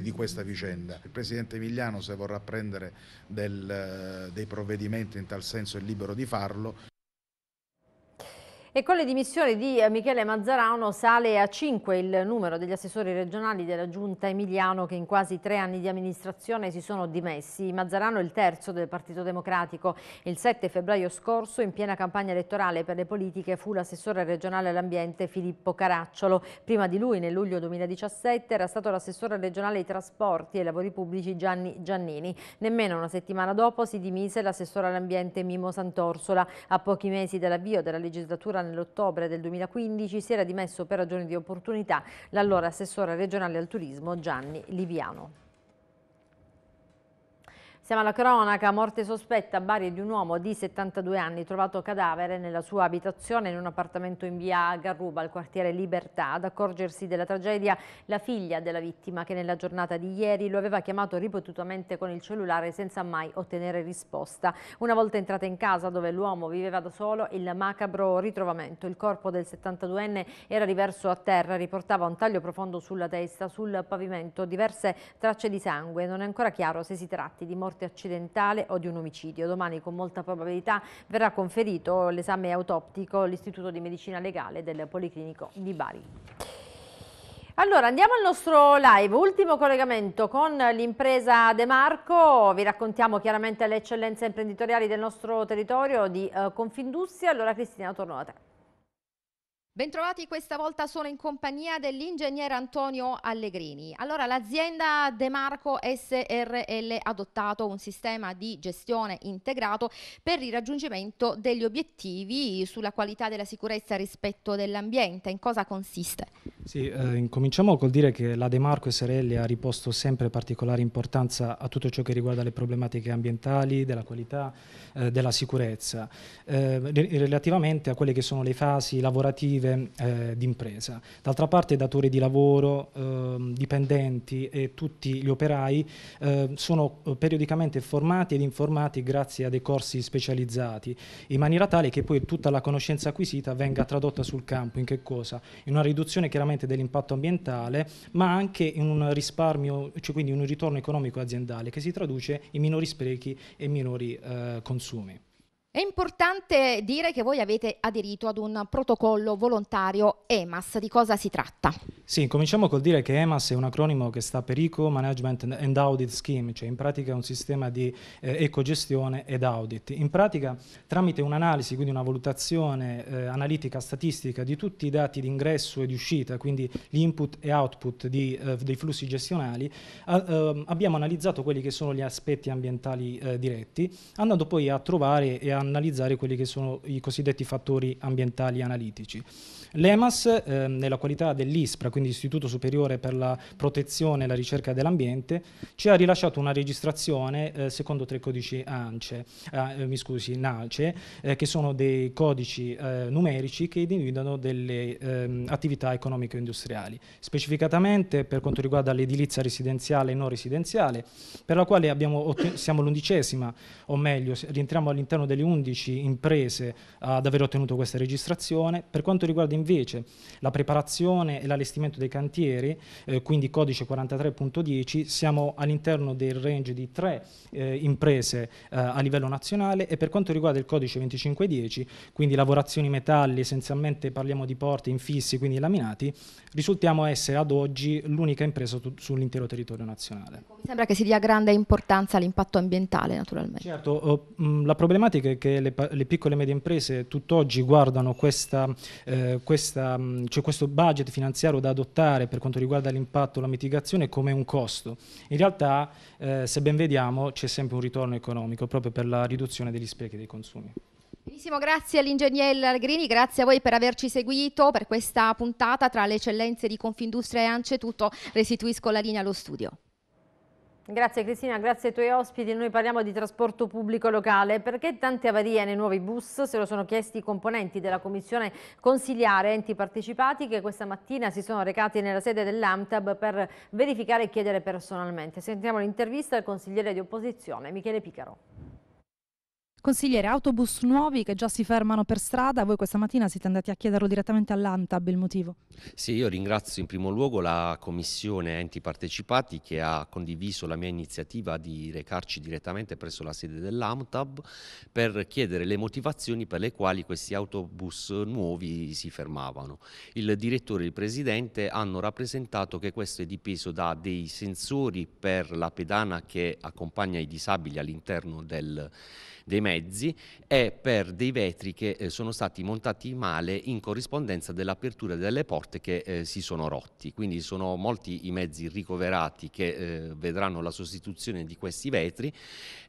di questa questa vicenda. Il Presidente Emiliano se vorrà prendere del, eh, dei provvedimenti in tal senso è libero di farlo, e con le dimissioni di eh, Michele Mazzarano sale a 5 il numero degli assessori regionali della Giunta Emiliano che in quasi tre anni di amministrazione si sono dimessi. Mazzarano è il terzo del Partito Democratico. Il 7 febbraio scorso, in piena campagna elettorale per le politiche, fu l'assessore regionale all'ambiente Filippo Caracciolo. Prima di lui, nel luglio 2017, era stato l'assessore regionale ai trasporti e lavori pubblici Gianni Giannini. Nemmeno una settimana dopo si dimise l'assessore all'ambiente Mimo Santorsola. A pochi mesi dall'avvio della legislatura allora nell'ottobre del 2015 si era dimesso per ragioni di opportunità l'allora assessore regionale al turismo Gianni Liviano. Siamo alla cronaca, morte sospetta a Bari di un uomo di 72 anni trovato cadavere nella sua abitazione in un appartamento in via Garruba al quartiere Libertà. Ad accorgersi della tragedia la figlia della vittima che nella giornata di ieri lo aveva chiamato ripetutamente con il cellulare senza mai ottenere risposta. Una volta entrata in casa dove l'uomo viveva da solo il macabro ritrovamento. Il corpo del 72enne era riverso a terra, riportava un taglio profondo sulla testa, sul pavimento, diverse tracce di sangue. Non è ancora chiaro se si tratti di morte morte accidentale o di un omicidio. Domani con molta probabilità verrà conferito l'esame autoptico all'Istituto di Medicina Legale del Policlinico di Bari. Allora andiamo al nostro live, ultimo collegamento con l'impresa De Marco, vi raccontiamo chiaramente le eccellenze imprenditoriali del nostro territorio di eh, Confindustria, allora Cristina torno a te. Bentrovati questa volta sono in compagnia dell'ingegnere Antonio Allegrini. Allora l'azienda De Marco SRL ha adottato un sistema di gestione integrato per il raggiungimento degli obiettivi sulla qualità della sicurezza rispetto dell'ambiente. In cosa consiste? Sì, eh, incominciamo col dire che la De Marco SRL ha riposto sempre particolare importanza a tutto ciò che riguarda le problematiche ambientali, della qualità, eh, della sicurezza, eh, relativamente a quelle che sono le fasi lavorative prospettive eh, di D'altra parte datori di lavoro, eh, dipendenti e tutti gli operai ehm, eh, sono periodicamente formati ed informati grazie a dei corsi specializzati, in maniera tale che poi tutta la conoscenza acquisita venga tradotta sul campo, in che cosa? In una riduzione chiaramente dell'impatto ambientale, ma anche in un risparmio, cioè quindi in un ritorno economico aziendale che si traduce in minori sprechi e minori eh, consumi. È importante dire che voi avete aderito ad un protocollo volontario EMAS, di cosa si tratta? Sì, cominciamo col dire che EMAS è un acronimo che sta per ECO Management and Audit Scheme, cioè in pratica è un sistema di eh, ecogestione ed audit. In pratica tramite un'analisi, quindi una valutazione eh, analitica statistica di tutti i dati di ingresso e di uscita, quindi gli input e output di, eh, dei flussi gestionali, ehm, abbiamo analizzato quelli che sono gli aspetti ambientali eh, diretti, andando poi a trovare e a analizzare quelli che sono i cosiddetti fattori ambientali analitici. L'EMAS, eh, nella qualità dell'ISPRA, quindi Istituto Superiore per la Protezione e la Ricerca dell'Ambiente, ci ha rilasciato una registrazione eh, secondo tre codici ANCE, ah, eh, mi scusi, NACE, eh, che sono dei codici eh, numerici che individuano delle ehm, attività economico-industriali, specificatamente per quanto riguarda l'edilizia residenziale e non residenziale, per la quale siamo l'undicesima, o meglio, rientriamo all'interno delle undici imprese ad aver ottenuto questa registrazione. Per quanto riguarda invece la preparazione e l'allestimento dei cantieri, eh, quindi codice 43.10, siamo all'interno del range di tre eh, imprese eh, a livello nazionale e per quanto riguarda il codice 25.10, quindi lavorazioni metalli, essenzialmente parliamo di porte infissi, quindi laminati, risultiamo essere ad oggi l'unica impresa sull'intero territorio nazionale. Mi sembra che si dia grande importanza all'impatto ambientale naturalmente. Certo, oh, la problematica è che le, le piccole e medie imprese tutt'oggi guardano questa, eh, questa, mm, cioè questo budget finanziario da adottare per quanto riguarda l'impatto e la mitigazione come un costo. In realtà, eh, se ben vediamo, c'è sempre un ritorno economico proprio per la riduzione degli sprechi e dei consumi. Benissimo, grazie all'ingegner Grini, grazie a voi per averci seguito per questa puntata tra le eccellenze di Confindustria e Ancetutto. Restituisco la linea allo studio. Grazie Cristina, grazie ai tuoi ospiti. Noi parliamo di trasporto pubblico locale. Perché tante avarie nei nuovi bus? Se lo sono chiesti i componenti della commissione consigliare enti partecipati che questa mattina si sono recati nella sede dell'AMTAB per verificare e chiedere personalmente. Sentiamo l'intervista al consigliere di opposizione Michele Picaro. Consigliere, autobus nuovi che già si fermano per strada, voi questa mattina siete andati a chiederlo direttamente all'Antab il motivo? Sì, io ringrazio in primo luogo la Commissione Enti Partecipati che ha condiviso la mia iniziativa di recarci direttamente presso la sede dell'Antab per chiedere le motivazioni per le quali questi autobus nuovi si fermavano. Il direttore e il presidente hanno rappresentato che questo è dipeso da dei sensori per la pedana che accompagna i disabili all'interno del dei mezzi e per dei vetri che eh, sono stati montati male in corrispondenza dell'apertura delle porte che eh, si sono rotti. Quindi sono molti i mezzi ricoverati che eh, vedranno la sostituzione di questi vetri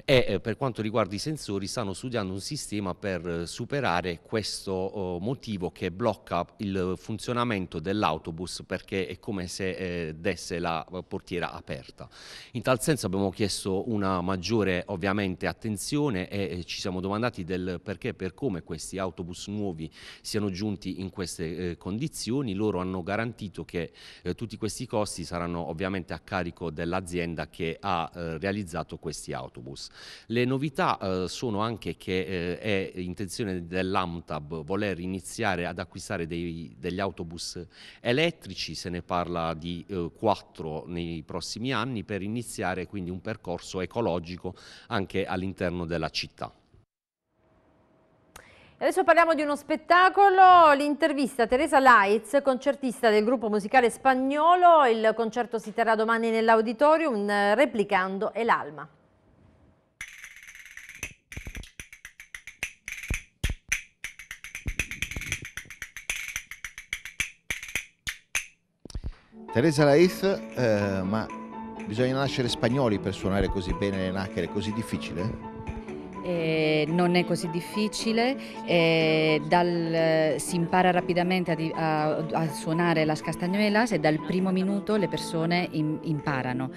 e eh, per quanto riguarda i sensori stanno studiando un sistema per eh, superare questo oh, motivo che blocca il funzionamento dell'autobus perché è come se eh, desse la portiera aperta. In tal senso abbiamo chiesto una maggiore ovviamente attenzione e ci siamo domandati del perché e per come questi autobus nuovi siano giunti in queste eh, condizioni. Loro hanno garantito che eh, tutti questi costi saranno ovviamente a carico dell'azienda che ha eh, realizzato questi autobus. Le novità eh, sono anche che eh, è intenzione dell'AMTAB voler iniziare ad acquistare dei, degli autobus elettrici, se ne parla di eh, quattro nei prossimi anni, per iniziare quindi un percorso ecologico anche all'interno della città. Adesso parliamo di uno spettacolo, l'intervista Teresa Laitz, concertista del gruppo musicale spagnolo. Il concerto si terrà domani nell'auditorium, replicando E l'Alma. Teresa Laitz, eh, ma bisogna nascere spagnoli per suonare così bene le nacchere, così difficile? eh, non è così difficile, eh, dal, si impara rapidamente a, a, a, suonare las castañuelas e dal primo minuto le persone in, imparano.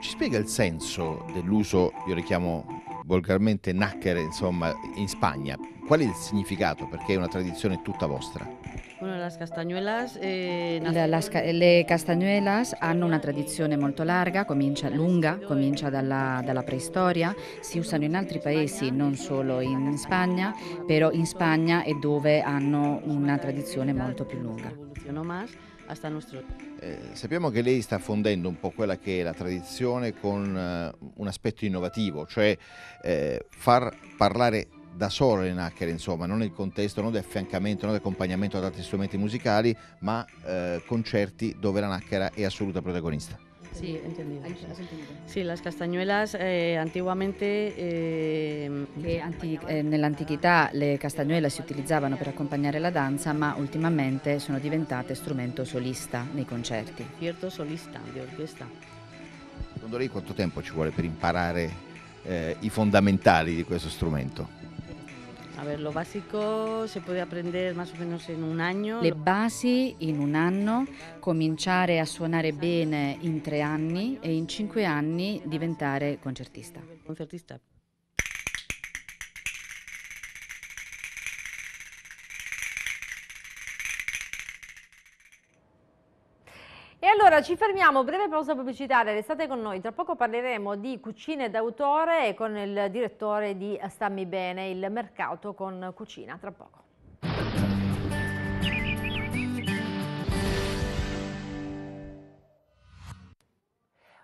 Ci spiega il senso dell'uso, io le chiamo volgarmente nacchere, insomma, in Spagna. Qual è il significato? Perché è una tradizione tutta vostra. Eh, le castañuelas hanno una tradizione molto larga, comincia, lunga, comincia dalla, dalla, preistoria, si usano in altri paesi, non solo in Spagna, però in Spagna è dove hanno una tradizione molto più lunga. Hasta nuestro... Eh, sappiamo che lei sta fondendo un po' quella che è la tradizione con uh, un aspetto innovativo, cioè eh, far parlare da solo le nacchere, insomma, non nel contesto, non di affiancamento, non di accompagnamento ad altri strumenti musicali, ma eh, concerti dove la nacchera è assoluta protagonista. Sí, entendido. Ahí has entendido. Sí, las castañuelas eh, antiguamente... Eh, anti eh, nell'antichità le castagnole si utilizzavano per accompagnare la danza, ma ultimamente sono diventate strumento solista nei concerti. Certo, solista di orchestra. Secondo lei quanto tempo ci vuole per imparare eh, i fondamentali di questo strumento? si può apprendere più o meno in un anno. Le basi in un anno, cominciare a suonare bene in tre anni e in cinque anni diventare concertista. Concertista. Allora, ci fermiamo, breve pausa pubblicitaria, restate con noi, tra poco parleremo di cucine d'autore con il direttore di Stammi Bene, il mercato con cucina, tra poco.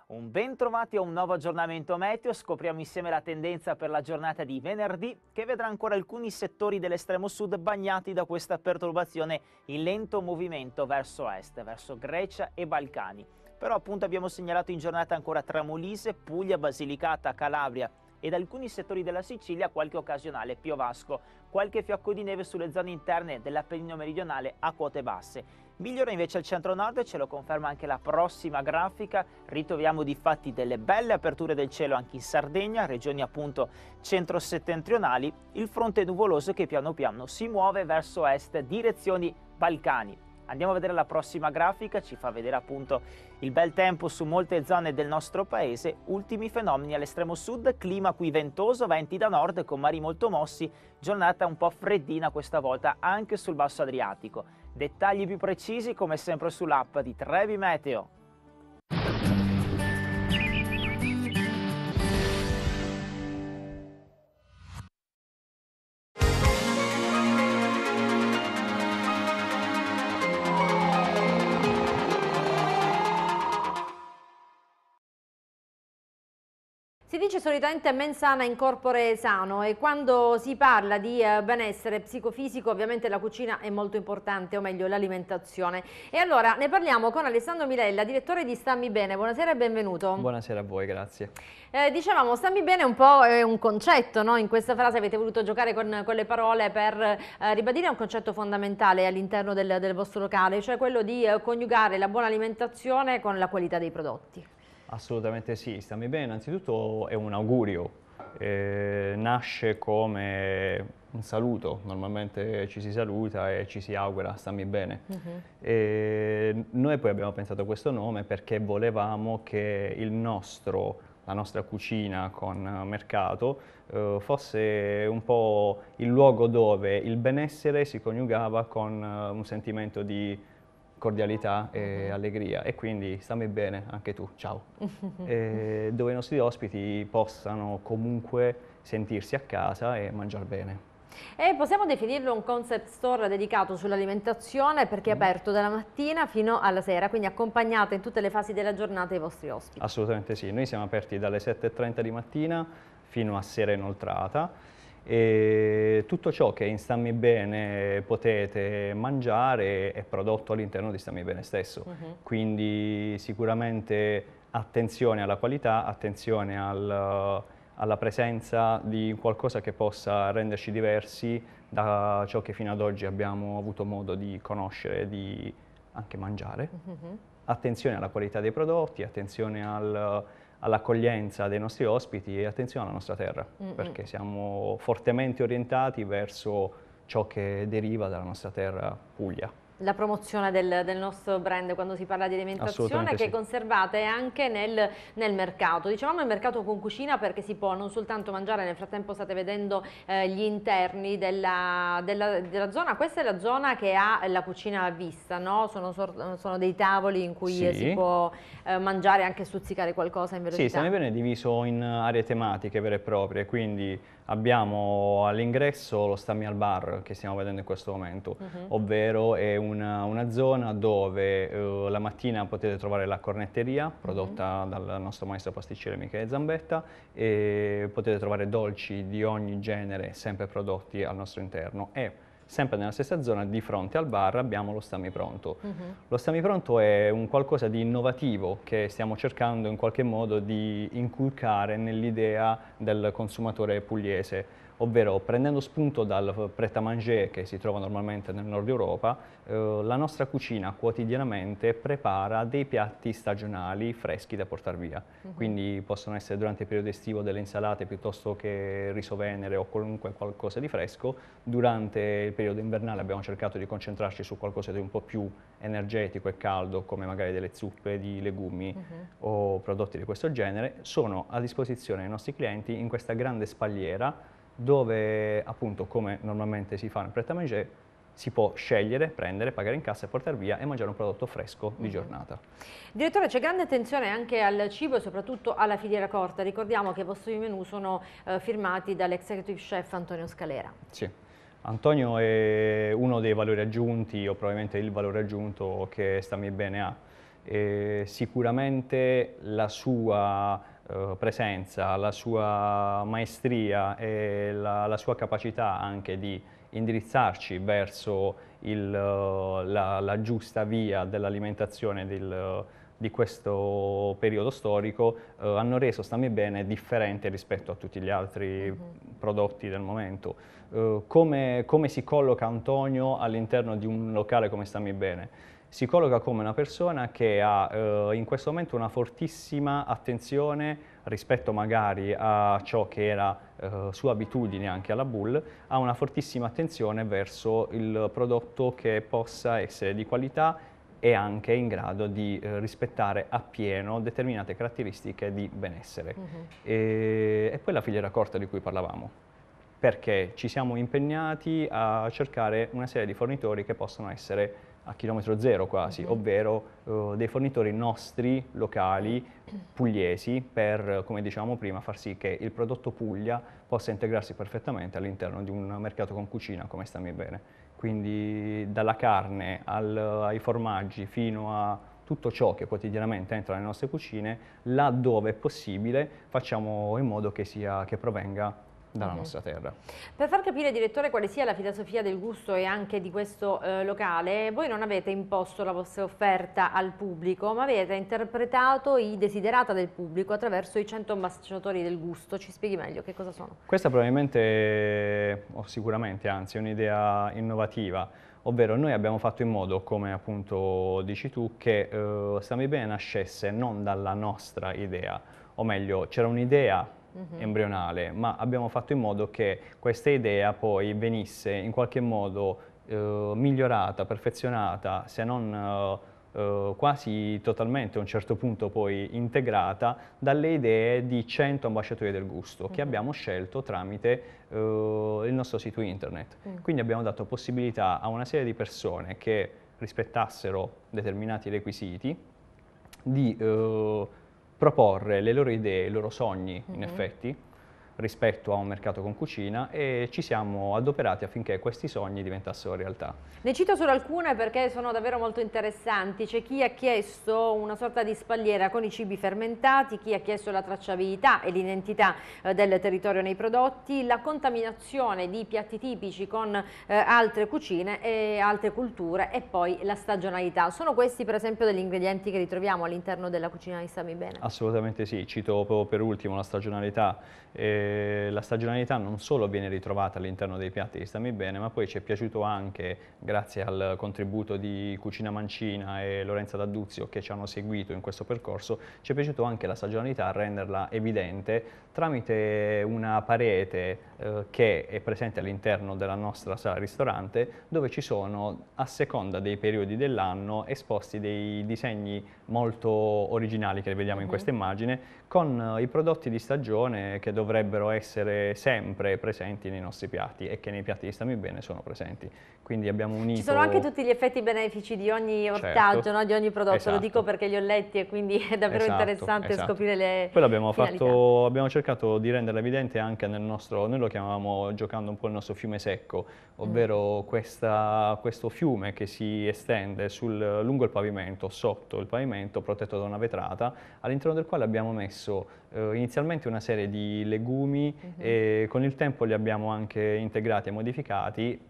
Un ben trovati a un nuovo aggiornamento meteo, scopriamo insieme la tendenza per la giornata di venerdì che vedrà ancora alcuni settori dell'estremo sud bagnati da questa perturbazione in lento movimento verso est, verso Grecia e Balcani. Però appunto abbiamo segnalato in giornata ancora Tramolise, Puglia, Basilicata, Calabria ed alcuni settori della Sicilia qualche occasionale piovasco, qualche fiocco di neve sulle zone interne dell'Appennino meridionale a quote basse Migliora invece il centro-nord ce lo conferma anche la prossima grafica. Ritroviamo di fatti delle belle aperture del cielo anche in Sardegna, regioni appunto centro-settentrionali. Il fronte nuvoloso che piano piano si muove verso est, direzioni Balcani. Andiamo a vedere la prossima grafica, ci fa vedere appunto il bel tempo su molte zone del nostro paese, ultimi fenomeni all'estremo sud, clima qui ventoso, venti da nord con mari molto mossi, giornata un po' freddina questa volta anche sul basso Adriatico. Dettagli più precisi come sempre sull'app di Trevi Meteo. dice solitamente mensana in corpore sano e quando si parla di eh, benessere psicofisico ovviamente la cucina è molto importante, o meglio l'alimentazione. E allora ne parliamo con Alessandro Milella, direttore di Stammi Bene. Buonasera e benvenuto. Buonasera a voi, grazie. Eh, dicevamo, Stammi Bene è un po' è un concetto, no? in questa frase avete voluto giocare con, con le parole per eh, ribadire un concetto fondamentale all'interno del, del vostro locale, cioè quello di eh, coniugare la buona alimentazione con la qualità dei prodotti. Assolutamente sì, stammi bene innanzitutto è un augurio, eh, nasce come un saluto, normalmente ci si saluta e ci si augura stammi bene. Uh mhm. eh, -huh. noi poi abbiamo pensato a questo nome perché volevamo che il nostro la nostra cucina con mercato eh, fosse un po' il luogo dove il benessere si coniugava con eh, un sentimento di cordialità e mhm. allegria e quindi stammi bene anche tu, ciao. e, dove i nostri ospiti possano comunque sentirsi a casa e mangiare bene. E possiamo definirlo un concept store dedicato sull'alimentazione perché è mhm. aperto dalla mattina fino alla sera, quindi accompagnate in tutte le fasi della giornata i vostri ospiti. Assolutamente sì, noi siamo aperti dalle 7.30 di mattina fino a sera inoltrata e tutto ciò che in Stammi Bene potete mangiare è prodotto all'interno di Stammi Bene stesso, uh mhm. -huh. quindi sicuramente attenzione alla qualità, attenzione al, alla presenza di qualcosa che possa renderci diversi da ciò che fino ad oggi abbiamo avuto modo di conoscere, e di anche mangiare. Uh mhm. -huh. Attenzione alla qualità dei prodotti, attenzione al all'accoglienza dei nostri ospiti e attenzione alla nostra terra, mm -mm. perché siamo fortemente orientati verso ciò che deriva dalla nostra terra Puglia la promozione del, del, nostro brand quando si parla di alimentazione che sì. conservate anche nel, nel, mercato dicevamo il mercato con cucina perché si può non soltanto mangiare nel frattempo state vedendo eh, gli interni della, della, della, zona questa è la zona che ha la cucina a vista no? sono, sono dei tavoli in cui sì. si può eh, mangiare anche stuzzicare qualcosa in velocità sì, stiamo è diviso in aree tematiche vere e proprie quindi Abbiamo all'ingresso lo Stammi al Bar che stiamo vedendo in questo momento, uh mhm. -huh. ovvero è una, una zona dove eh, la mattina potete trovare la cornetteria mhm. prodotta uh -huh. dal nostro maestro pasticcere Michele Zambetta e potete trovare dolci di ogni genere sempre prodotti al nostro interno e sempre nella stessa zona, di fronte al bar, abbiamo lo Stami Pronto. Uh mhm. -huh. Lo Stami Pronto è un qualcosa di innovativo che stiamo cercando in qualche modo di inculcare nell'idea del consumatore pugliese ovvero prendendo spunto dal pret à manger che si trova normalmente nel nord Europa, eh, la nostra cucina quotidianamente prepara dei piatti stagionali freschi da portare via. Uh mhm. -huh. Quindi possono essere durante il periodo estivo delle insalate piuttosto che riso venere o qualunque qualcosa di fresco. Durante il periodo invernale abbiamo cercato di concentrarci su qualcosa di un po' più energetico e caldo, come magari delle zuppe di legumi uh mhm. -huh. o prodotti di questo genere. Sono a disposizione ai nostri clienti in questa grande spalliera dove appunto come normalmente si fa nel pret à si può scegliere, prendere, pagare in cassa e portare via e mangiare un prodotto fresco di mm-hmm. giornata. Direttore, c'è grande attenzione anche al cibo e soprattutto alla filiera corta. Ricordiamo che i vostri menu sono eh, firmati dall'executive chef Antonio Scalera. Sì. Antonio è uno dei valori aggiunti, o probabilmente il valore aggiunto che Stami Bene ha. E sicuramente la sua eh, presenza, la sua maestria e la, la, sua capacità anche di indirizzarci verso il, eh, la, la, giusta via dell'alimentazione del, eh, di questo periodo storico eh, hanno reso Stammi Bene differente rispetto a tutti gli altri uh mm-hmm. -huh. prodotti del momento. Eh, come, come, si colloca Antonio all'interno di un locale come Stammi Bene? si colloca come una persona che ha eh, in questo momento una fortissima attenzione rispetto magari a ciò che era eh, sua abitudine anche alla Bull, ha una fortissima attenzione verso il prodotto che possa essere di qualità e anche in grado di eh, rispettare appieno determinate caratteristiche di benessere. Uh mhm. -huh. e, e poi la filiera corta di cui parlavamo perché ci siamo impegnati a cercare una serie di fornitori che possano essere a chilometro zero quasi, mm -hmm. ovvero eh, dei fornitori nostri locali pugliesi per, come dicevamo prima, far sì che il prodotto Puglia possa integrarsi perfettamente all'interno di un mercato con cucina come Stammi Bene. Quindi dalla carne al, ai formaggi fino a tutto ciò che quotidianamente entra nelle nostre cucine, laddove è possibile facciamo in modo che, sia, che provenga dalla nostra terra. Per far capire, direttore, quale sia la filosofia del gusto e anche di questo eh, locale, voi non avete imposto la vostra offerta al pubblico, ma avete interpretato i desiderata del pubblico attraverso i 100 ambasciatori del gusto. Ci spieghi meglio che cosa sono? Questa probabilmente, o sicuramente anzi, è un'idea innovativa ovvero noi abbiamo fatto in modo, come appunto dici tu, che eh, Stammi Bene nascesse non dalla nostra idea, o meglio c'era un'idea uh-huh. embrionale, ma abbiamo fatto in modo che questa idea poi venisse in qualche modo eh, migliorata, perfezionata, se non... Eh, eh quasi totalmente a un certo punto poi integrata dalle idee di 100 ambasciatori del gusto mm-hmm. che mhm. abbiamo scelto tramite uh, il nostro sito internet. Mm. Quindi abbiamo dato possibilità a una serie di persone che rispettassero determinati requisiti di uh, proporre le loro idee, i loro sogni, mm-hmm. in mhm. effetti, rispetto a un mercato con cucina e ci siamo adoperati affinché questi sogni diventassero realtà. Ne cito solo alcune perché sono davvero molto interessanti. C'è chi ha chiesto una sorta di spalliera con i cibi fermentati, chi ha chiesto la tracciabilità e l'identità eh, del territorio nei prodotti, la contaminazione di piatti tipici con eh, altre cucine e altre culture e poi la stagionalità. Sono questi per esempio degli ingredienti che ritroviamo all'interno della cucina di Sami Bene? Assolutamente sì, cito proprio per ultimo la stagionalità. Eh, la stagionalità non solo viene ritrovata all'interno dei piatti di Stammi Bene, ma poi ci è piaciuto anche, grazie al contributo di Cucina Mancina e Lorenza D'Adduzio che ci hanno seguito in questo percorso, ci è piaciuto anche la stagionalità, renderla evidente tramite una parete eh, che è presente all'interno della nostra sala ristorante, dove ci sono, a seconda dei periodi dell'anno, esposti dei disegni molto originali che vediamo mm -hmm. in mhm. questa immagine, con eh, i prodotti di stagione che dovrebbero dovrebbero essere sempre presenti nei nostri piatti e che nei piatti di Stammi Bene sono presenti. Quindi abbiamo unito... Ci sono anche tutti gli effetti benefici di ogni certo. ortaggio, certo. no? di ogni prodotto, esatto. lo dico perché li ho letti e quindi è davvero esatto, interessante esatto. scoprire le Poi abbiamo, fatto, abbiamo cercato di renderla evidente anche nel nostro, noi lo chiamavamo giocando un po' il nostro fiume secco, mm. ovvero mm. questa, questo fiume che si estende sul, lungo il pavimento, sotto il pavimento, protetto da una vetrata, all'interno del quale abbiamo messo eh, inizialmente una serie di legumi uh mhm. -huh. e con il tempo li abbiamo anche integrati e modificati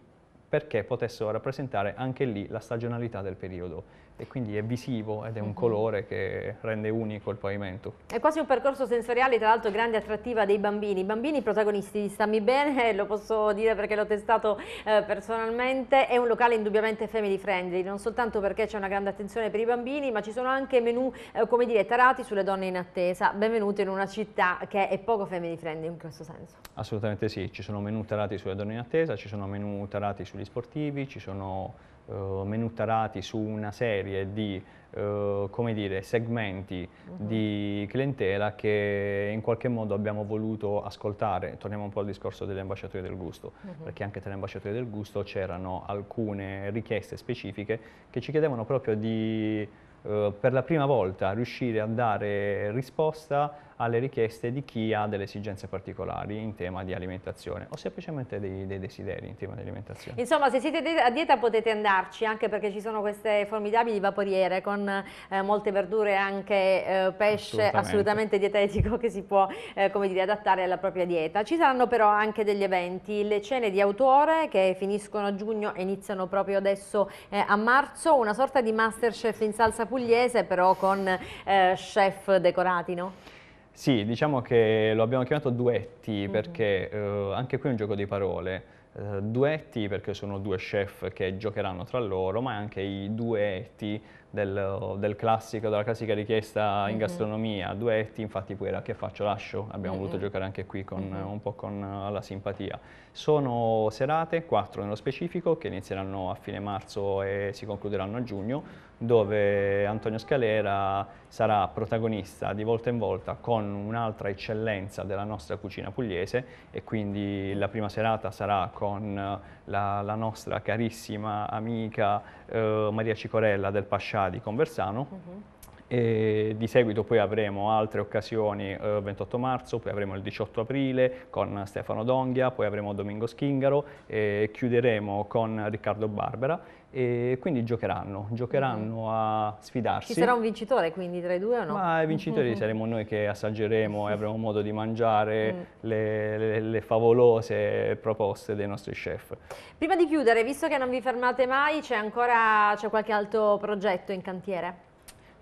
perché potessero rappresentare anche lì la stagionalità del periodo e quindi è visivo ed è un mhm. colore che rende unico il pavimento. È quasi un percorso sensoriale, tra l'altro grande attrattiva dei bambini. I bambini protagonisti di Stammi Bene, lo posso dire perché l'ho testato eh, personalmente, è un locale indubbiamente family friendly, non soltanto perché c'è una grande attenzione per i bambini, ma ci sono anche menu, eh, come dire, tarati sulle donne in attesa. Benvenuto in una città che è poco family friendly in questo senso. Assolutamente sì, ci sono menu tarati sulle donne in attesa, ci sono menu tarati sugli sportivi, ci sono eh, menutarati su una serie di Uh, come dire, segmenti uh mhm. -huh. di clientela che in qualche modo abbiamo voluto ascoltare. Torniamo un po' al discorso delle ambasciatori del gusto, uh mhm. -huh. perché anche tra le ambasciatori del gusto c'erano alcune richieste specifiche che ci chiedevano proprio di eh, per la prima volta riuscire a dare risposta alle richieste di chi ha delle esigenze particolari in tema di alimentazione o semplicemente dei, dei desideri in tema di alimentazione. Insomma, se siete a dieta potete andarci anche perché ci sono queste formidabili vaporiere con eh, molte verdure e anche eh, pesce assolutamente. assolutamente. dietetico che si può eh, dire, adattare alla propria dieta. Ci saranno però anche degli eventi, le cene di autore che finiscono a giugno e iniziano proprio adesso eh, a marzo, una sorta di masterchef in salsa pugliese però con eh, chef decorati, no? Sì, diciamo che lo abbiamo chiamato duetti mhm. perché eh, anche qui è un gioco di parole. Eh, duetti perché sono due chef che giocheranno tra loro, ma anche i duetti del, del classico, della classica richiesta in mhm. gastronomia. Duetti, infatti poi era che faccio lascio, abbiamo voluto giocare anche qui con, un po' con eh, la simpatia. Sono serate, quattro nello specifico, che inizieranno a fine marzo e si concluderanno a giugno dove Antonio Scalera sarà protagonista di volta in volta con un'altra eccellenza della nostra cucina pugliese e quindi la prima serata sarà con la, la nostra carissima amica eh, Maria Cicorella del Pascià di Conversano uh mm-hmm. -huh e di seguito poi avremo altre occasioni eh, 28 marzo, poi avremo il 18 aprile con Stefano Donghia, poi avremo Domingo Schingaro e chiuderemo con Riccardo Barbera e quindi giocheranno, giocheranno mm-hmm. a sfidarsi. Ci sarà un vincitore quindi tra i due o no? Ma i vincitori mm -hmm. saremo noi che assaggeremo e avremo modo di mangiare mm. le, le, le, favolose proposte dei nostri chef. Prima di chiudere, visto che non vi fermate mai, c'è ancora qualche altro progetto in cantiere?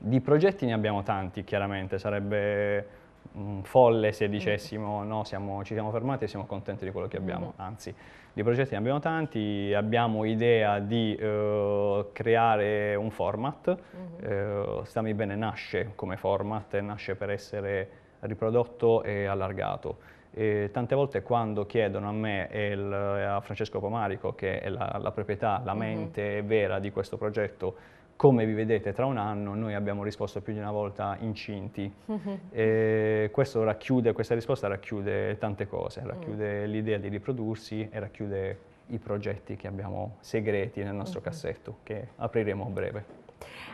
Di progetti ne abbiamo tanti, chiaramente, sarebbe mh, mm, folle se dicessimo mm. no, siamo, ci siamo fermati e siamo contenti di quello che abbiamo, mm. anzi, di progetti ne abbiamo tanti, abbiamo idea di eh, creare un format, uh mm-hmm. -huh. eh, Stami Bene nasce come format, nasce per essere riprodotto e allargato. E tante volte quando chiedono a me e a Francesco Pomarico, che è la, la proprietà, la mm-hmm. mente uh -huh. vera di questo progetto, come vi vedete tra un anno, noi abbiamo risposto più di una volta incinti. mm questo racchiude, questa risposta racchiude tante cose, racchiude mm. l'idea di riprodursi e racchiude i progetti che abbiamo segreti nel nostro mm-hmm. cassetto, che apriremo a breve.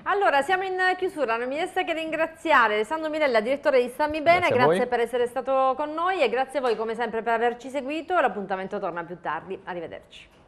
Allora, siamo in chiusura, non mi resta che ringraziare Alessandro Mirella, direttore di Stammi Bene, grazie, grazie per essere stato con noi e grazie a voi come sempre per averci seguito, l'appuntamento torna più tardi, arrivederci.